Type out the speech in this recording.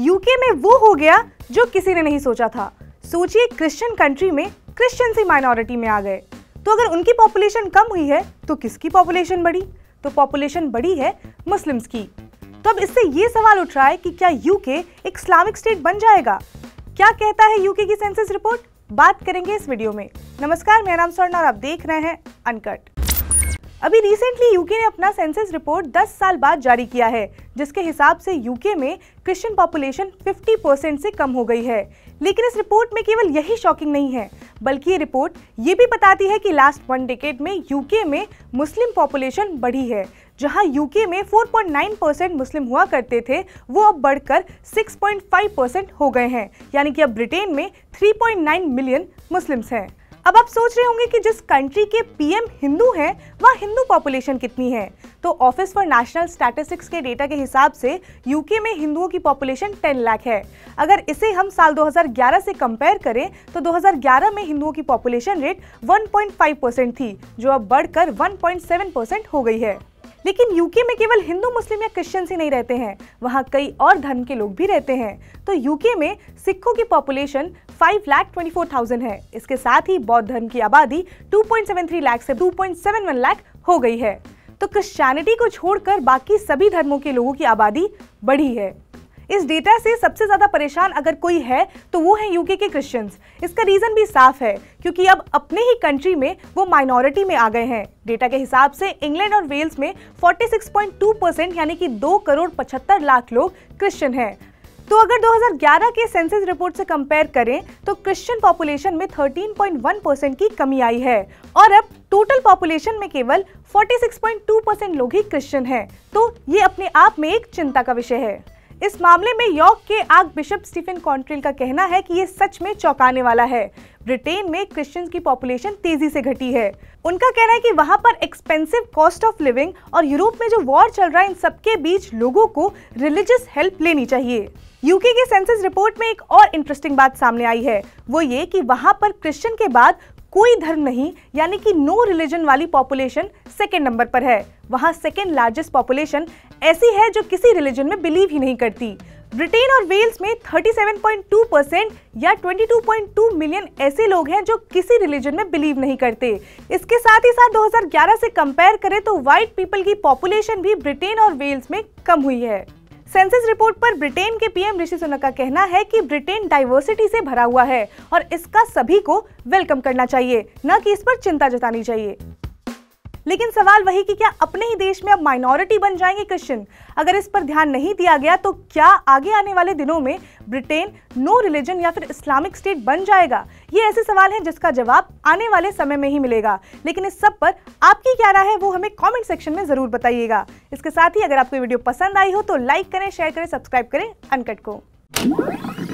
UK में वो हो गया जो किसी ने नहीं सोचा था सोचिए क्रिश्चियन कंट्री में क्रिश्चियन ही माइनॉरिटी में आ गए तो अगर उनकी पॉपुलेशन कम हुई है तो किसकी पॉपुलेशन बढ़ी तो पॉपुलेशन बढ़ी है मुस्लिम्स की तो अब इससे ये सवाल उठ रहा है कि क्या यूके एक इस्लामिक स्टेट बन जाएगा क्या कहता है यूके की सेंसस रिपोर्ट बात करेंगे इस वीडियो में नमस्कार मेरा नाम स्वर्ण और आप देख रहे हैं अनकट अभी रिसेंटली यूके ने अपना सेंसस रिपोर्ट 10 साल बाद जारी किया है जिसके हिसाब से यूके में क्रिश्चियन पॉपुलेशन 50 परसेंट से कम हो गई है लेकिन इस रिपोर्ट में केवल यही शॉकिंग नहीं है बल्कि ये रिपोर्ट ये भी बताती है कि लास्ट वन डिकेट में यूके में मुस्लिम पॉपुलेशन बढ़ी है जहां यूके में 4.9 परसेंट मुस्लिम हुआ करते थे वो अब बढ़कर 6.5 परसेंट हो गए हैं यानी कि अब ब्रिटेन में 3.9 मिलियन मुस्लिम्स हैं अब आप सोच रहे होंगे कि जिस कंट्री के पीएम हिंदू हैं वह हिंदू पॉपुलेशन कितनी है तो ऑफिस फॉर नेशनल स्टैटिस्टिक्स के डेटा के हिसाब से यूके में हिंदुओं की पॉपुलेशन 10 लाख है अगर इसे हम साल 2011 से कंपेयर करें तो 2011 में हिंदुओं की पॉपुलेशन रेट 1.5 परसेंट थी जो अब बढ़कर 1.7 परसेंट हो गई है लेकिन यूके में केवल हिंदू मुस्लिम या क्रिश्चियन ही नहीं रहते हैं वहाँ कई और धर्म के लोग भी रहते हैं तो यूके में सिखों की population five lakh twenty four thousand है इसके साथ ही बौद्ध धर्म की आबादी two point seven three lakh से two point seven one lakh हो गई है तो क्रिश्चियनिटी को छोड़कर बाकी सभी धर्मों के लोगों की आबादी बढ़ी है इस डेटा से सबसे ज़्यादा परेशान अगर कोई है तो वो है यूके के क्रिश्चियंस इसका रीज़न भी साफ है क्योंकि अब अपने ही कंट्री में वो माइनॉरिटी में आ गए हैं डेटा के हिसाब से इंग्लैंड और वेल्स में 46.2 परसेंट यानी कि दो करोड़ पचहत्तर लाख लोग क्रिश्चियन हैं तो अगर 2011 के सेंसस रिपोर्ट से कंपेयर करें तो क्रिश्चियन पॉपुलेशन में 13.1 परसेंट की कमी आई है और अब टोटल पॉपुलेशन में केवल 46.2 परसेंट लोग ही क्रिश्चियन हैं तो ये अपने आप में एक चिंता का विषय है इस मामले में यॉर्क के आग बिशप स्टीफन कॉन्ट्रेल का कहना है कि ये सच में चौंकाने वाला है ब्रिटेन में क्रिश्चियंस की पॉपुलेशन तेजी से घटी है उनका कहना है कि वहाँ पर एक्सपेंसिव कॉस्ट ऑफ लिविंग और यूरोप में जो वॉर चल रहा है इन सबके बीच लोगों को रिलीजियस हेल्प लेनी चाहिए यूके की सेंसस रिपोर्ट में एक और इंटरेस्टिंग बात सामने आई है वो ये कि वहाँ पर क्रिश्चियन के बाद कोई धर्म नहीं यानी कि नो रिलीजन वाली पॉपुलेशन सेकेंड नंबर पर है वहाँ सेकेंड लार्जेस्ट पॉपुलेशन ऐसी है जो किसी रिलीजन में बिलीव ही नहीं करती ब्रिटेन और वेल्स में 37.2 परसेंट या 22.2 मिलियन ऐसे लोग हैं जो किसी रिलीजन में बिलीव नहीं करते इसके साथ ही साथ 2011 से कंपेयर करें तो व्हाइट पीपल की पॉपुलेशन भी ब्रिटेन और वेल्स में कम हुई है सेंसस रिपोर्ट पर ब्रिटेन के पीएम ऋषि सुनक का कहना है कि ब्रिटेन डाइवर्सिटी से भरा हुआ है और इसका सभी को वेलकम करना चाहिए न कि इस पर चिंता जतानी चाहिए लेकिन सवाल वही कि क्या अपने ही देश में अब माइनॉरिटी बन जाएंगे क्रिश्चियन अगर इस पर ध्यान नहीं दिया गया तो क्या आगे आने वाले दिनों में ब्रिटेन नो रिलीजन या फिर इस्लामिक स्टेट बन जाएगा ये ऐसे सवाल हैं जिसका जवाब आने वाले समय में ही मिलेगा लेकिन इस सब पर आपकी क्या राय है वो हमें कॉमेंट सेक्शन में ज़रूर बताइएगा इसके साथ ही अगर आपको वीडियो पसंद आई हो तो लाइक करें शेयर करें सब्सक्राइब करें अनकट को